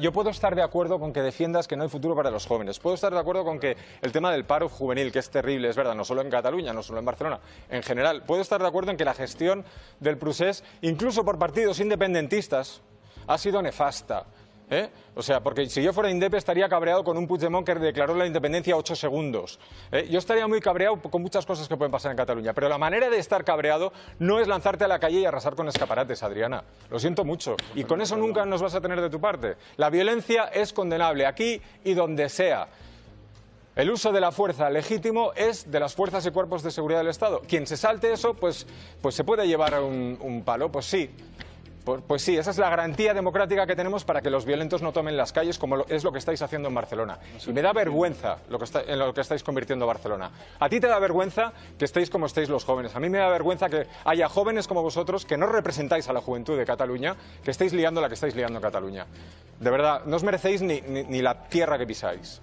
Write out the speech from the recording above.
Yo puedo estar de acuerdo con que defiendas que no hay futuro para los jóvenes. Puedo estar de acuerdo con que el tema del paro juvenil, que es terrible, es verdad, no solo en Cataluña, no solo en Barcelona, en general. Puedo estar de acuerdo en que la gestión del procés, incluso por partidos independentistas, ha sido nefasta. ¿Eh? O sea, porque si yo fuera Indepe estaría cabreado con un Puigdemont que declaró la independencia ocho segundos. ¿Eh? Yo estaría muy cabreado con muchas cosas que pueden pasar en Cataluña, pero la manera de estar cabreado no es lanzarte a la calle y arrasar con escaparates, Adriana. Lo siento mucho. Y con eso nunca nos vas a tener de tu parte. La violencia es condenable aquí y donde sea. El uso de la fuerza legítimo es de las fuerzas y cuerpos de seguridad del Estado. Quien se salte eso, pues, pues se puede llevar un palo, pues sí. Pues, pues, sí, esa es la garantía democrática que tenemos para que los violentos no tomen las calles, como es lo que estáis haciendo en Barcelona. Y me da vergüenza lo que en lo que estáis convirtiendo Barcelona. A ti te da vergüenza que estéis como estáis los jóvenes. A mí me da vergüenza que haya jóvenes como vosotros que no representáis a la juventud de Cataluña, que estéis liando la que estáis liando en Cataluña. De verdad, no os merecéis ni la tierra que pisáis.